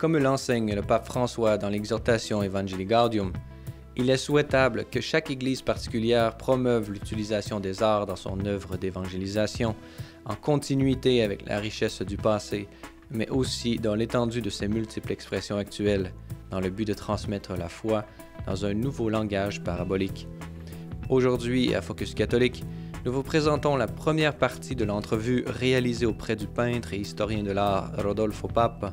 Comme l'enseigne le pape François dans l'exhortation Evangelii Gaudium, il est souhaitable que chaque Église particulière promeuve l'utilisation des arts dans son œuvre d'évangélisation, en continuité avec la richesse du passé, mais aussi dans l'étendue de ses multiples expressions actuelles, dans le but de transmettre la foi dans un nouveau langage parabolique. Aujourd'hui, à Focus catholique, nous vous présentons la première partie de l'entrevue réalisée auprès du peintre et historien de l'art Rodolfo Pape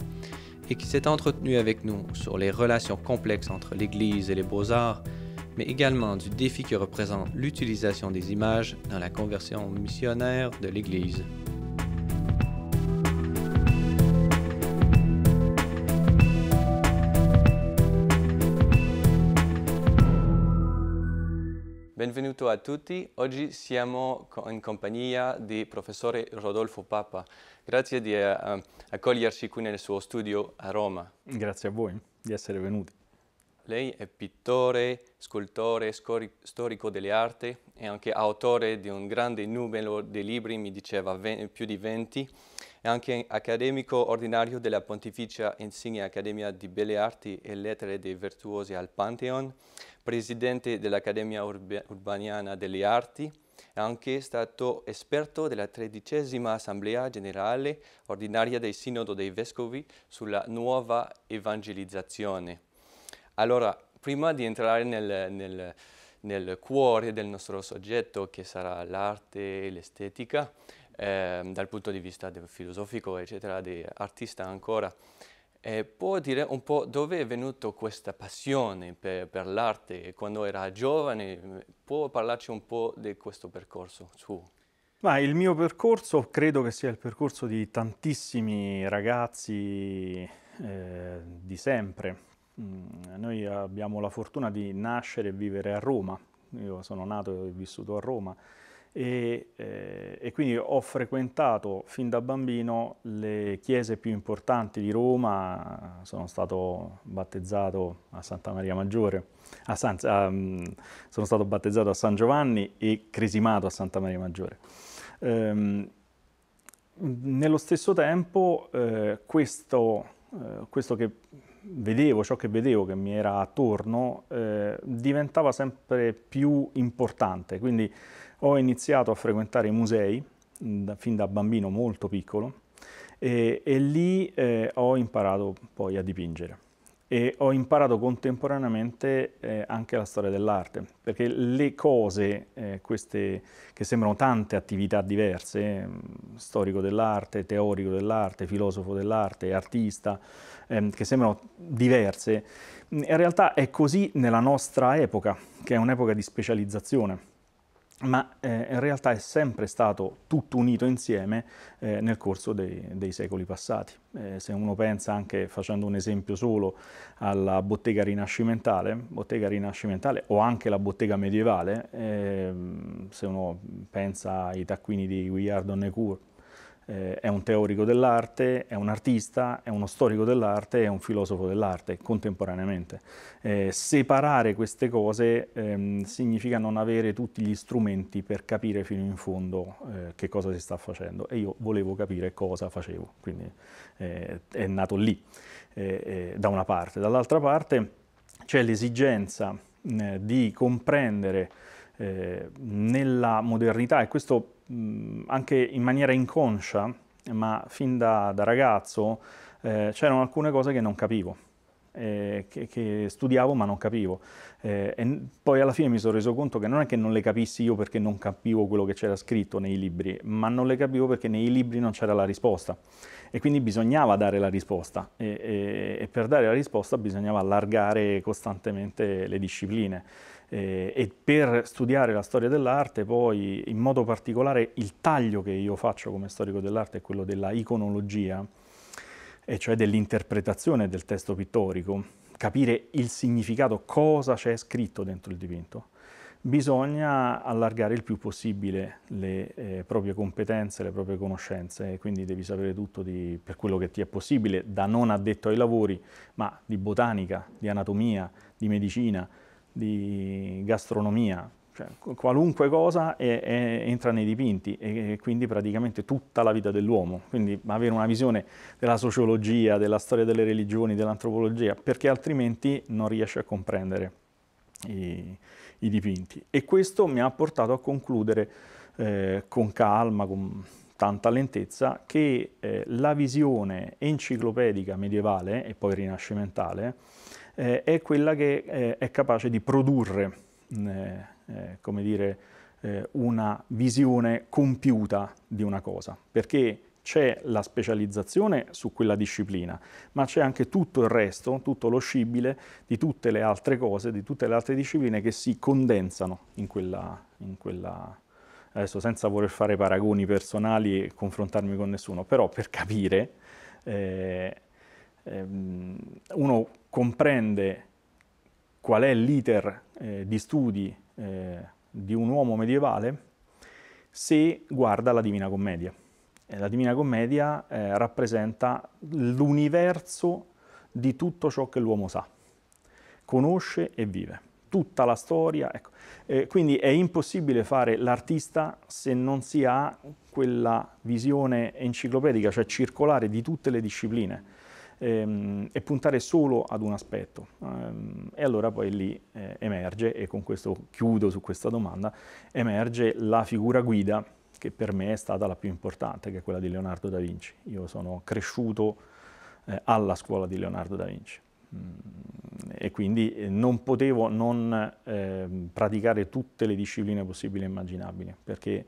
et qui s'est entretenu avec nous sur les relations complexes entre l'Église et les beaux-arts, mais également du défi que représente l'utilisation des images dans la conversion missionnaire de l'Église. Benvenuto a tutti. Oggi siamo in compagnia di professore Rodolfo Papa. Grazie di uh, accoglierci qui nel suo studio a Roma. Grazie a voi di essere venuti. Lei è pittore, scultore, storico delle arti e anche autore di un grande numero di libri, mi diceva più di 20 è anche accademico ordinario della Pontificia Insigne Accademia di Belle Arti e Lettere dei Virtuosi al Pantheon, presidente dell'Accademia Urbaniana delle Arti, è anche stato esperto della tredicesima Assemblea Generale Ordinaria del Sinodo dei Vescovi sulla nuova evangelizzazione. Allora, prima di entrare nel, nel, nel cuore del nostro soggetto, che sarà l'arte e l'estetica, eh, dal punto di vista filosofico, eccetera, di artista ancora. E può dire un po' dove è venuta questa passione per, per l'arte quando era giovane? Può parlarci un po' di questo percorso suo? Ma il mio percorso credo che sia il percorso di tantissimi ragazzi eh, di sempre. Mm, noi abbiamo la fortuna di nascere e vivere a Roma. Io sono nato e ho vissuto a Roma e, eh, e, quindi ho frequentato fin da bambino le chiese più importanti di Roma, sono stato battezzato a Santa Maria Maggiore, a San, um, sono stato battezzato a San Giovanni e cresimato a Santa Maria Maggiore. Um, nello stesso tempo eh, questo, eh, questo che vedevo, ciò che vedevo che mi era attorno, eh, diventava sempre più importante, quindi ho iniziato a frequentare i musei mm, da, fin da bambino molto piccolo e, e lì eh, ho imparato poi a dipingere e ho imparato contemporaneamente eh, anche la storia dell'arte, perché le cose, eh, queste che sembrano tante attività diverse, mm, storico dell'arte, teorico dell'arte, filosofo dell'arte, artista, eh, che sembrano diverse, mm, in realtà è così nella nostra epoca, che è un'epoca di specializzazione ma eh, in realtà è sempre stato tutto unito insieme eh, nel corso dei, dei secoli passati. Eh, se uno pensa anche, facendo un esempio solo, alla bottega rinascimentale, bottega rinascimentale o anche la bottega medievale, ehm, se uno pensa ai taccuini di Guillard Necourt eh, è un teorico dell'arte, è un artista, è uno storico dell'arte, è un filosofo dell'arte contemporaneamente. Eh, separare queste cose ehm, significa non avere tutti gli strumenti per capire fino in fondo eh, che cosa si sta facendo e io volevo capire cosa facevo, quindi eh, è nato lì eh, eh, da una parte. Dall'altra parte c'è l'esigenza di comprendere nella modernità e questo mh, anche in maniera inconscia, ma fin da, da ragazzo eh, c'erano alcune cose che non capivo. Eh, che, che, studiavo ma non capivo eh, e poi alla fine mi sono reso conto che non è che non le capissi io perché non capivo quello che c'era scritto nei libri ma non le capivo perché nei libri non c'era la risposta e quindi bisognava dare la risposta e, e, e per dare la risposta bisognava allargare costantemente le discipline eh, e per studiare la storia dell'arte poi in modo particolare il taglio che io faccio come storico dell'arte è quello della iconologia, e cioè dell'interpretazione del testo pittorico, capire il significato, cosa c'è scritto dentro il dipinto bisogna allargare il più possibile le eh, proprie competenze, le proprie conoscenze, quindi devi sapere tutto di, per quello che ti è possibile, da non addetto ai lavori, ma di botanica, di anatomia, di medicina, di gastronomia, cioè, qualunque cosa è, è, entra nei dipinti e, e, quindi praticamente tutta la vita dell'uomo. Quindi avere una visione della sociologia, della storia delle religioni, dell'antropologia, perché altrimenti non riesce a comprendere i, i, dipinti. E questo mi ha portato a concludere eh, con calma, con tanta lentezza, che eh, la visione enciclopedica medievale e poi rinascimentale eh, è quella che eh, è capace di produrre, eh, eh, come dire, eh, una visione compiuta di una cosa, perché c'è la specializzazione su quella disciplina, ma c'è anche tutto il resto, tutto lo scibile di tutte le altre cose, di tutte le altre discipline che si condensano in quella, in quella adesso senza voler fare paragoni personali e confrontarmi con nessuno, però per capire eh, ehm, uno comprende qual è l'iter eh, di studi eh, di un uomo medievale se guarda la Divina Commedia. la Divina Commedia eh, rappresenta l'universo di tutto ciò che l'uomo sa, conosce e vive, tutta la storia. Ecco. quindi è impossibile fare l'artista se non si ha quella visione enciclopedica, cioè circolare di tutte le discipline ehm, e puntare solo ad un aspetto. Ehm, e allora poi lì eh, emerge, e con questo chiudo su questa domanda, emerge la figura guida che per me è stata la più importante, che è quella di Leonardo da Vinci. Io sono cresciuto eh, alla scuola di Leonardo da Vinci mm, e quindi eh, non potevo non eh, praticare tutte le discipline possibili e immaginabili, perché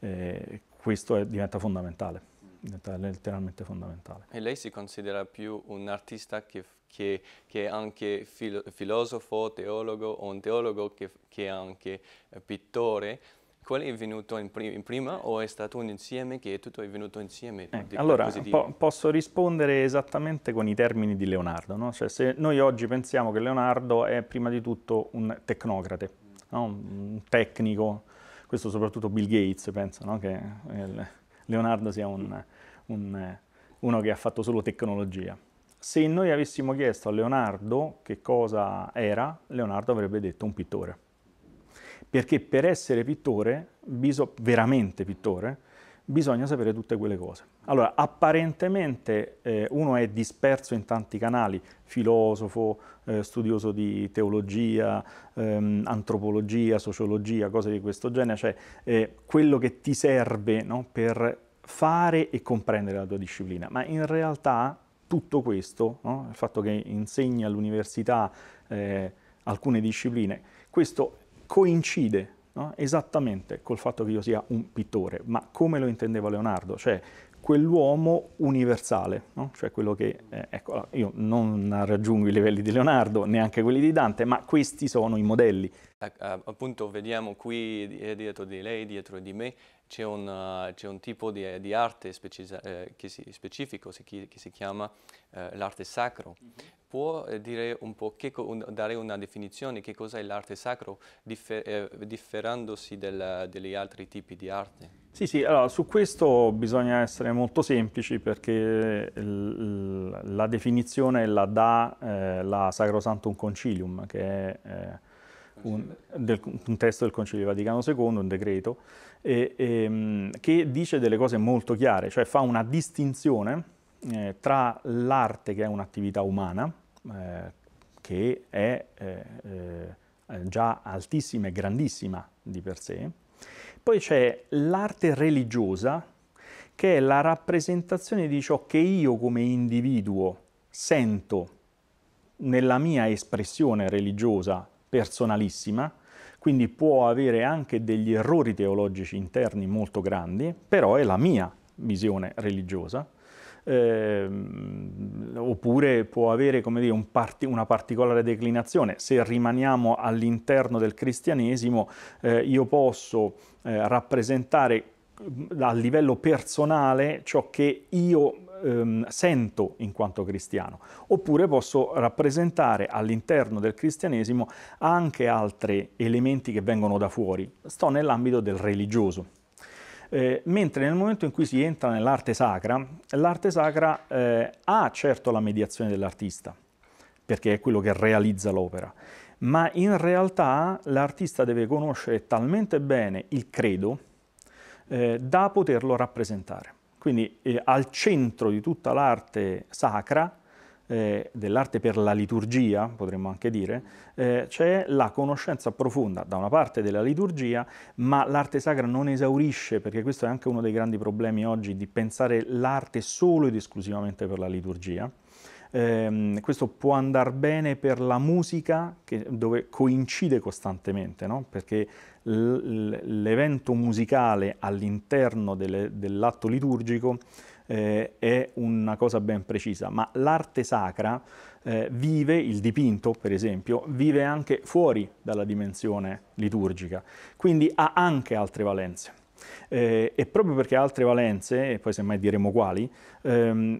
eh, questo è, diventa fondamentale diventa letteralmente fondamentale. E lei si considera più un artista che, che, che anche filo, filosofo, teologo o un teologo che, che anche eh, pittore? Qual è venuto in, prima, in prima o è stato un insieme che tutto è venuto insieme? Eh, allora, po posso rispondere esattamente con i termini di Leonardo. No? Cioè, se noi oggi pensiamo che Leonardo è prima di tutto un tecnocrate, no? un tecnico, questo soprattutto Bill Gates pensa no? che eh, Leonardo sia un un, uno che ha fatto solo tecnologia. Se noi avessimo chiesto a Leonardo che cosa era, Leonardo avrebbe detto un pittore. Perché per essere pittore, veramente pittore, bisogna sapere tutte quelle cose. Allora, apparentemente eh, uno è disperso in tanti canali, filosofo, eh, studioso di teologia, ehm, antropologia, sociologia, cose di questo genere, cioè eh, quello che ti serve no, per fare e comprendere la tua disciplina, ma in realtà tutto questo, no? il fatto che insegni all'università eh, alcune discipline, questo coincide no? esattamente col fatto che io sia un pittore, ma come lo intendeva Leonardo, cioè quell'uomo universale, no? cioè quello che, eh, ecco, io non raggiungo i livelli di Leonardo, neanche quelli di Dante, ma questi sono i modelli. Eh, appunto vediamo qui eh, dietro di lei, dietro di me, c'è un, eh, c'è un, tipo di, di arte speciza, eh, che si, specifico si, che, si chiama eh, l'arte sacro. Mm -hmm. Può eh, dire un po' che, un, dare una definizione che cos'è l'arte sacro differ, eh, differendosi dagli altri tipi di arte? Sì, sì, allora su questo bisogna essere molto semplici perché la definizione la dà eh, la Sacrosantum Concilium, che è un, del, un, testo del Concilio Vaticano II, un decreto, e, e, ehm, che dice delle cose molto chiare, cioè fa una distinzione eh, tra l'arte che è un'attività umana, eh, che è eh, eh, già altissima e grandissima di per sé, poi c'è l'arte religiosa, che è la rappresentazione di ciò che io come individuo sento nella mia espressione religiosa personalissima, quindi può avere anche degli errori teologici interni molto grandi, però è la mia visione religiosa, eh, oppure può avere dire, un parti, una particolare declinazione. Se rimaniamo all'interno del cristianesimo, eh, io posso eh, rappresentare mm, a livello personale ciò che io ehm, sento in quanto cristiano, oppure posso rappresentare all'interno del cristianesimo anche altri elementi che vengono da fuori. Sto nell'ambito del religioso. Eh, mentre nel momento in cui si entra nell'arte sacra, l'arte sacra eh, ha certo la mediazione dell'artista, perché è quello che realizza l'opera, ma in realtà l'artista deve conoscere talmente bene il credo eh, da poterlo rappresentare. Quindi eh, al centro di tutta l'arte sacra, eh, dell'arte per la liturgia, potremmo anche dire, eh, c'è la conoscenza profonda da una parte della liturgia, ma l'arte sacra non esaurisce, perché questo è anche uno dei grandi problemi oggi, di pensare l'arte solo ed esclusivamente per la liturgia. Ehm, questo può andare bene per la musica, che, dove coincide costantemente, no? perché l'evento musicale all'interno dell'atto liturgico eh, è una cosa ben precisa, ma l'arte sacra eh, vive, il dipinto per esempio, vive anche fuori dalla dimensione liturgica, quindi ha anche altre valenze. Eh, e proprio perché ha altre valenze, e poi semmai diremo quali, ehm,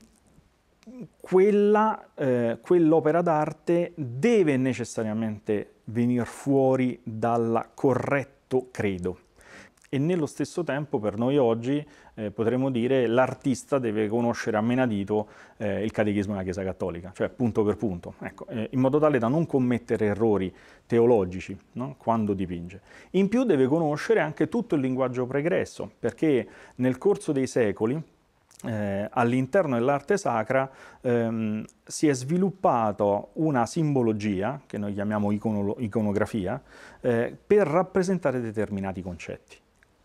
eh, quell'opera d'arte deve necessariamente venire fuori dal corretto credo. E nello stesso tempo per noi oggi eh, potremmo dire l'artista deve conoscere a menadito eh, il catechismo della Chiesa Cattolica, cioè punto per punto, ecco, eh, in modo tale da non commettere errori teologici no? quando dipinge. In più deve conoscere anche tutto il linguaggio pregresso, perché nel corso dei secoli eh, all'interno dell'arte sacra ehm, si è sviluppato una simbologia, che noi chiamiamo icono iconografia, eh, per rappresentare determinati concetti.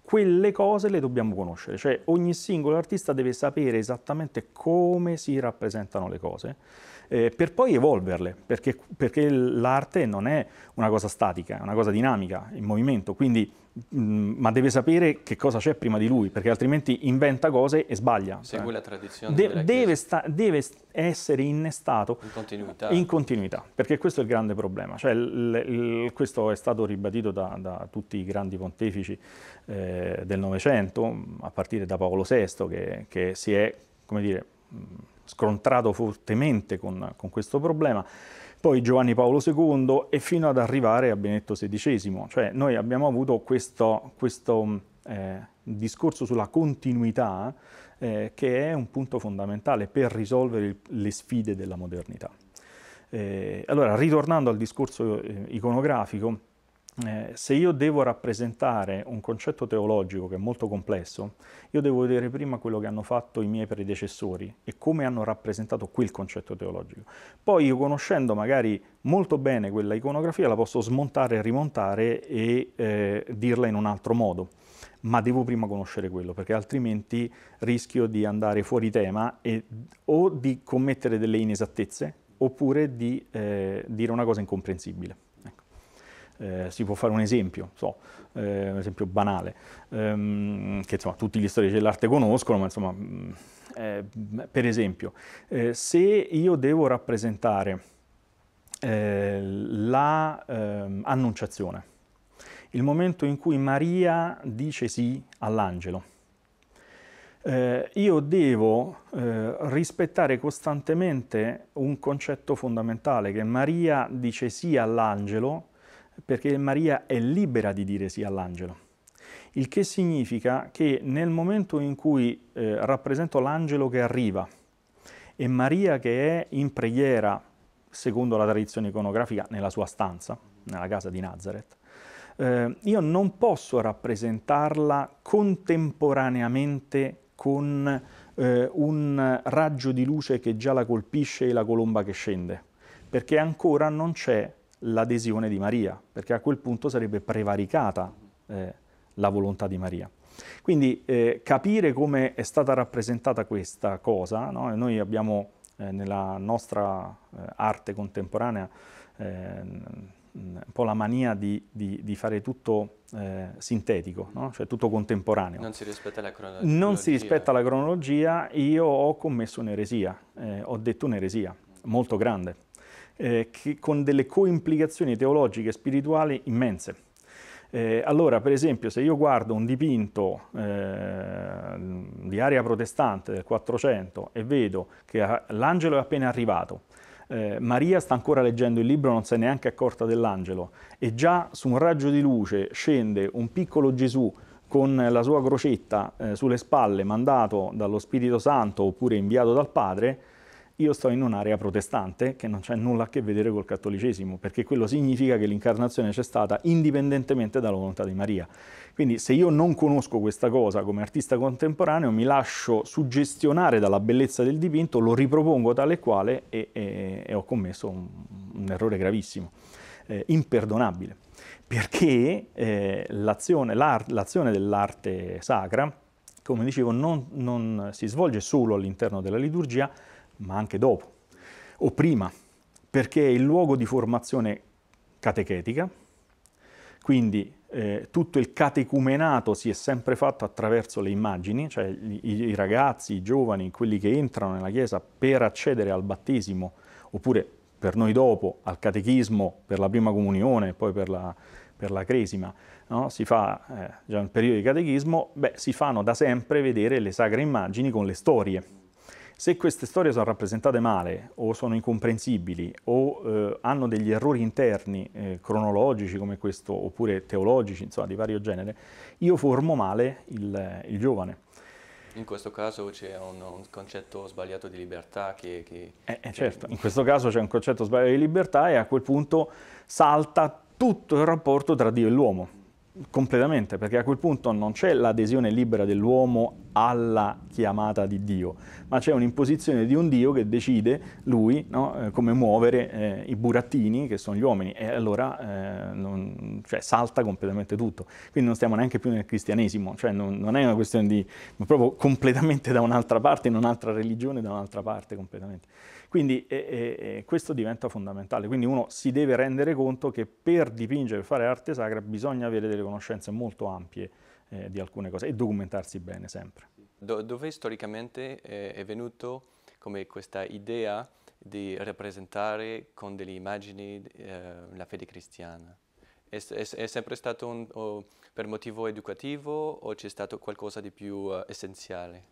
Quelle cose le dobbiamo conoscere, cioè ogni singolo artista deve sapere esattamente come si rappresentano le cose, eh, per poi evolverle, perché, perché l'arte non è una cosa statica, è una cosa dinamica, in movimento, quindi Mm, ma deve sapere che cosa c'è prima di lui, perché altrimenti inventa cose e sbaglia. Segue la tradizione. De deve, sta, deve, essere innestato in continuità. in continuità. perché questo è il grande problema. Cioè, questo è stato ribadito da, da tutti i grandi pontefici eh, del Novecento, mm, a partire da Paolo VI, che, che si è, come dire, mm, scrontrato fortemente con, con questo problema poi Giovanni Paolo II e fino ad arrivare a Benetto XVI. Cioè noi abbiamo avuto questo, questo mm, eh, discorso sulla continuità eh, che è un punto fondamentale per risolvere le sfide della modernità. Eh, allora, ritornando al discorso eh, iconografico, eh, se io devo rappresentare un concetto teologico che è molto complesso, io devo vedere prima quello che hanno fatto i miei predecessori e come hanno rappresentato quel concetto teologico. Poi io conoscendo magari molto bene quella iconografia la posso smontare, rimontare e eh, dirla in un altro modo ma devo prima conoscere quello, perché altrimenti rischio di andare fuori tema e, o di commettere delle inesattezze, oppure di eh, dire una cosa incomprensibile. Ecco. Eh, si può fare un esempio, so, eh, un esempio banale, ehm, che insomma, tutti gli storici dell'arte conoscono, ma insomma, mm, eh, per esempio, eh, se io devo rappresentare l'annunciazione, eh, la, ehm, il momento in cui Maria dice sì all'angelo, eh, io devo rispettare costantemente un concetto fondamentale, che Maria dice sì all'angelo perché Maria è libera di dire sì all'angelo. Il che significa che nel momento in cui eh, rappresento l'angelo che arriva e Maria che è in preghiera, secondo la tradizione iconografica, nella sua stanza, nella casa di Nazareth, eh, io non posso rappresentarla contemporaneamente con eh, un raggio di luce che già la colpisce e la colomba che scende, perché ancora non c'è l'adesione di Maria, perché a quel punto sarebbe prevaricata eh, la volontà di Maria. Quindi eh, capire come è stata rappresentata questa cosa, no? noi abbiamo eh, nella nostra eh, arte contemporanea eh, un po' la mania di, di, di fare tutto eh, sintetico, no? cioè tutto contemporaneo. Non si rispetta la cronologia. Non si rispetta la cronologia, io ho commesso un'eresia, eh, ho detto un'eresia molto grande eh, con delle coimplicazioni teologiche e spirituali immense. Eh, allora, per esempio, se io guardo un dipinto eh, di area protestante del 400 e vedo che l'angelo è appena arrivato, eh, Maria sta ancora leggendo il libro, non si è neanche accorta dell'angelo, e già su un raggio di luce scende un piccolo Gesù con la sua crocetta eh, sulle spalle, mandato dallo Spirito Santo oppure inviato dal Padre, io sto in un'area protestante che non c'è nulla a che vedere col cattolicesimo, perché quello significa che l'incarnazione c'è stata indipendentemente dalla volontà di Maria. Quindi se io non conosco questa cosa come artista contemporaneo, mi lascio suggestionare dalla bellezza del dipinto, lo ripropongo tale e quale e, e, e ho commesso un, un errore gravissimo, eh, imperdonabile, perché eh, l'azione, dell'arte sacra, come dicevo, non, non si svolge solo all'interno della liturgia, ma anche dopo o prima, perché è il luogo di formazione catechetica, quindi eh, tutto il catecumenato si è sempre fatto attraverso le immagini, cioè i, i, ragazzi, i giovani, quelli che entrano nella Chiesa per accedere al battesimo, oppure per noi dopo al catechismo, per la prima comunione, poi per la, per la cresima, no? si fa eh, già un periodo di catechismo, beh, si fanno da sempre vedere le sacre immagini con le storie se queste storie sono rappresentate male o sono incomprensibili o eh, hanno degli errori interni eh, cronologici come questo oppure teologici, insomma, di vario genere, io formo male il, il giovane. In questo caso c'è un, un, concetto sbagliato di libertà che... che... Eh, eh cioè certo, in questo caso c'è un concetto sbagliato di libertà e a quel punto salta tutto il rapporto tra Dio e l'uomo, completamente, perché a quel punto non c'è l'adesione libera dell'uomo alla chiamata di Dio, ma c'è un'imposizione di un Dio che decide lui no, eh, come muovere eh, i burattini che sono gli uomini e allora eh, non, cioè, salta completamente tutto. Quindi non stiamo neanche più nel cristianesimo, cioè non, non è una questione di ma proprio completamente da un'altra parte, in un'altra religione, da un'altra parte completamente. Quindi questo diventa fondamentale, quindi uno si deve rendere conto che per dipingere, per fare arte sacra bisogna avere delle conoscenze molto ampie eh, di alcune cose e documentarsi bene sempre. Do dove storicamente eh, è venuto come questa idea di rappresentare con delle immagini eh, la fede cristiana? È, è, è sempre stato un, per motivo educativo o c'è stato qualcosa di più eh, essenziale?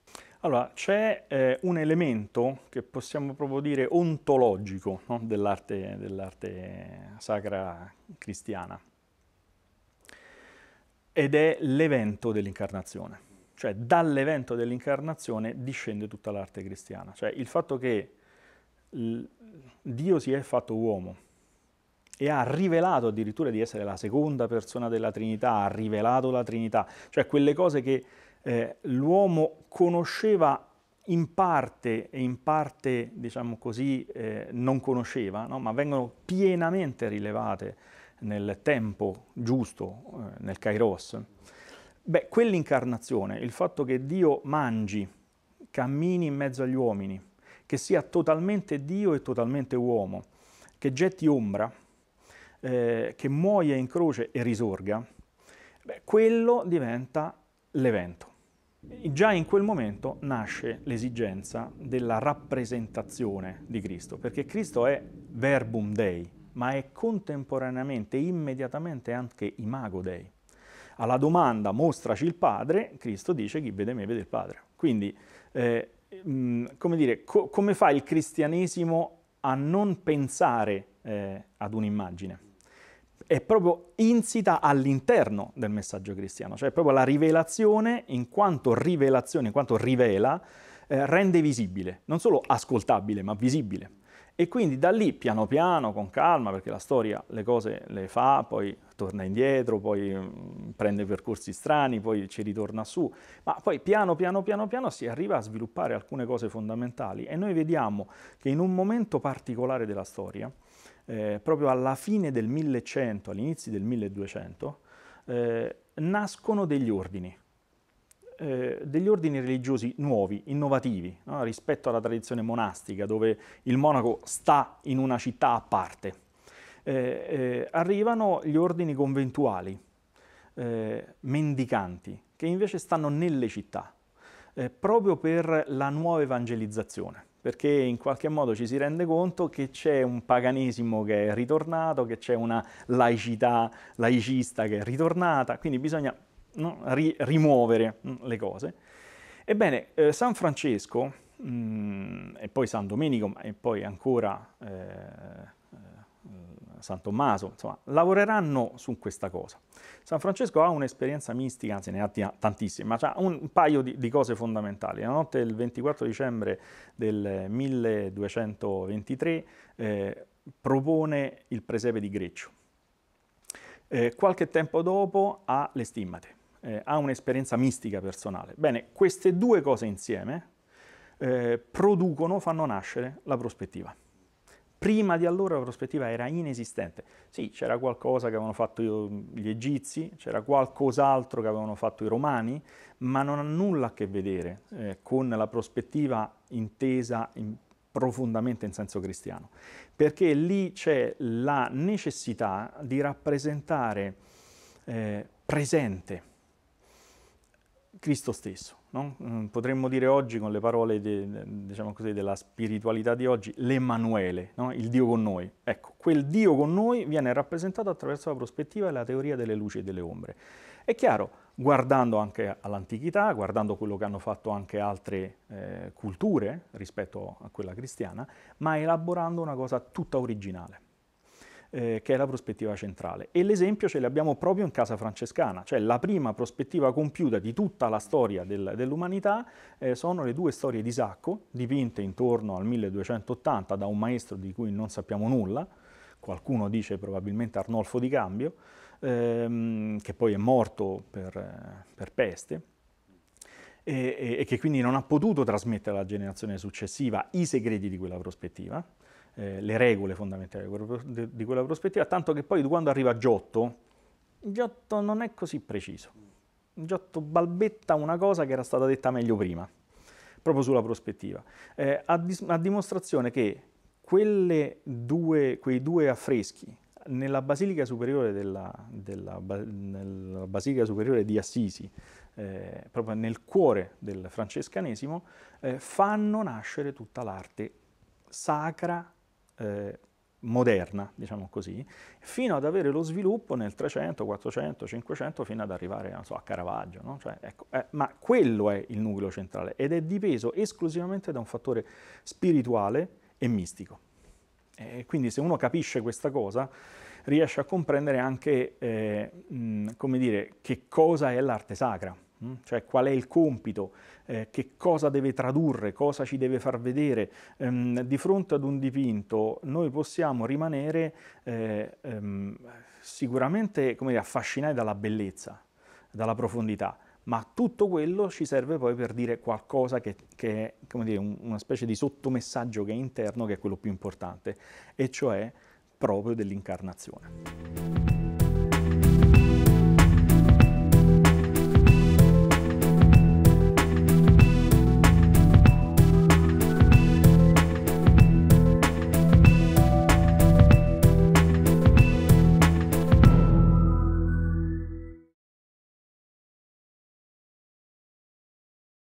Allora, c'è eh, un elemento che possiamo proprio dire ontologico no? dell'arte dell sacra cristiana, ed è l'evento dell'incarnazione. Cioè dall'evento dell'incarnazione discende tutta l'arte cristiana. Cioè il fatto che Dio si è fatto uomo e ha rivelato addirittura di essere la seconda persona della Trinità, ha rivelato la Trinità, cioè quelle cose che eh, l'uomo conosceva in parte e in parte, diciamo così, eh, non conosceva, no? ma vengono pienamente rilevate nel tempo giusto, eh, nel kairos, beh, quell'incarnazione, il fatto che Dio mangi, cammini in mezzo agli uomini, che sia totalmente Dio e totalmente uomo, che getti ombra, eh, che muoia in croce e risorga, beh, quello diventa l'evento. già in quel momento nasce l'esigenza della rappresentazione di Cristo, perché Cristo è verbum Dei, ma è contemporaneamente, immediatamente anche imago Dei. Alla domanda mostraci il Padre, Cristo dice chi vede me vede il Padre. Quindi, eh, mh, mm, come dire, co come fa il cristianesimo a non pensare eh, ad un'immagine? è proprio insita all'interno del messaggio cristiano, cioè proprio la rivelazione in quanto rivelazione, in quanto rivela, eh, rende visibile, non solo ascoltabile, ma visibile. E quindi da lì, piano piano, con calma, perché la storia le cose le fa, poi torna indietro, poi mm, prende percorsi strani, poi ci ritorna su, ma poi piano piano piano piano si arriva a sviluppare alcune cose fondamentali e noi vediamo che in un momento particolare della storia, eh, proprio alla fine del 1100, all'inizio del 1200, eh, nascono degli ordini eh, degli ordini religiosi nuovi, innovativi, no? rispetto alla tradizione monastica, dove il monaco sta in una città a parte. Eh, eh, arrivano gli ordini conventuali, eh, mendicanti, che invece stanno nelle città, eh, proprio per la nuova evangelizzazione perché in qualche modo ci si rende conto che c'è un paganesimo che è ritornato, che c'è una laicità laicista che è ritornata, quindi bisogna no? Ri rimuovere mm, le cose. Ebbene, eh, San Francesco, mh, mm, e poi San Domenico, e poi ancora eh, eh, San Tommaso, insomma, lavoreranno su questa cosa. San Francesco ha un'esperienza mistica, anzi ne ha tantissime, ma ha un paio di, di, cose fondamentali. La notte del 24 dicembre del 1223 eh, propone il presepe di Greccio. Eh, qualche tempo dopo ha le stimmate eh, ha un'esperienza mistica personale. Bene, queste due cose insieme eh, producono, fanno nascere la prospettiva. Prima di allora la prospettiva era inesistente. Sì, c'era qualcosa che avevano fatto gli egizi, c'era qualcos'altro che avevano fatto i romani, ma non ha nulla a che vedere eh, con la prospettiva intesa in, profondamente in senso cristiano, perché lì c'è la necessità di rappresentare eh, presente Cristo stesso. No? Mm, potremmo dire oggi, con le parole de, diciamo così, della spiritualità di oggi, l'Emanuele, no? il Dio con noi. Ecco, quel Dio con noi viene rappresentato attraverso la prospettiva e la teoria delle luci e delle ombre. È chiaro, guardando anche all'antichità, guardando quello che hanno fatto anche altre eh, culture rispetto a quella cristiana, ma elaborando una cosa tutta originale eh, che è la prospettiva centrale. E l'esempio ce l'abbiamo proprio in Casa Francescana, cioè la prima prospettiva compiuta di tutta la storia del, dell'umanità eh, sono le due storie di Sacco, dipinte intorno al 1280 da un maestro di cui non sappiamo nulla, qualcuno dice probabilmente Arnolfo di Cambio, ehm, che poi è morto per, eh, per peste, e, e, che quindi non ha potuto trasmettere alla generazione successiva i segreti di quella prospettiva eh, le regole fondamentali di quella prospettiva, tanto che poi quando arriva Giotto, Giotto non è così preciso. Giotto balbetta una cosa che era stata detta meglio prima, proprio sulla prospettiva, eh, a, dis- a, dimostrazione che due, quei due affreschi nella Basilica Superiore, della, della, nella Basilica Superiore di Assisi, eh, proprio nel cuore del francescanesimo, eh, fanno nascere tutta l'arte sacra eh, moderna, diciamo così, fino ad avere lo sviluppo nel 300, 400, 500, fino ad arrivare so, a Caravaggio. No? Cioè, ecco, eh, ma quello è il nucleo centrale ed è dipeso esclusivamente da un fattore spirituale e mistico. E quindi se uno capisce questa cosa, riesce a comprendere anche eh, mh, dire, che cosa è l'arte sacra Mm? cioè qual è il compito, eh, che cosa deve tradurre, cosa ci deve far vedere. Ehm, di fronte ad un dipinto noi possiamo rimanere eh, ehm, sicuramente dire, affascinati dalla bellezza, dalla profondità, ma tutto quello ci serve poi per dire qualcosa che, che è dire, un, una specie di sottomessaggio che è interno, che è quello più importante, e cioè proprio dell'incarnazione.